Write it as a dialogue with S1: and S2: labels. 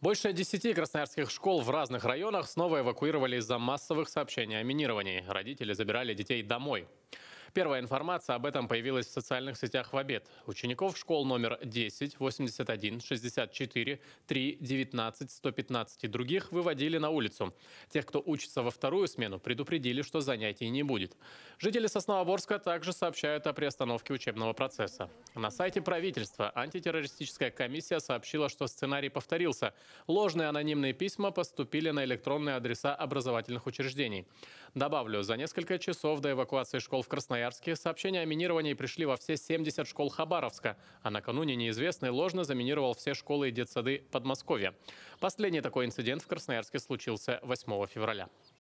S1: Больше 10 красноярских школ в разных районах снова эвакуировали из-за массовых сообщений о минировании. Родители забирали детей домой. Первая информация об этом появилась в социальных сетях в обед. Учеников школ номер 10, 81, 64, 3, 19, 115 и других выводили на улицу. Тех, кто учится во вторую смену, предупредили, что занятий не будет. Жители Сосновоборска также сообщают о приостановке учебного процесса. На сайте правительства антитеррористическая комиссия сообщила, что сценарий повторился. Ложные анонимные письма поступили на электронные адреса образовательных учреждений. Добавлю, за несколько часов до эвакуации школ в Красноярске Красноярске сообщения о минировании пришли во все 70 школ Хабаровска, а накануне неизвестный ложно заминировал все школы и детсады Подмосковья. Последний такой инцидент в Красноярске случился 8 февраля.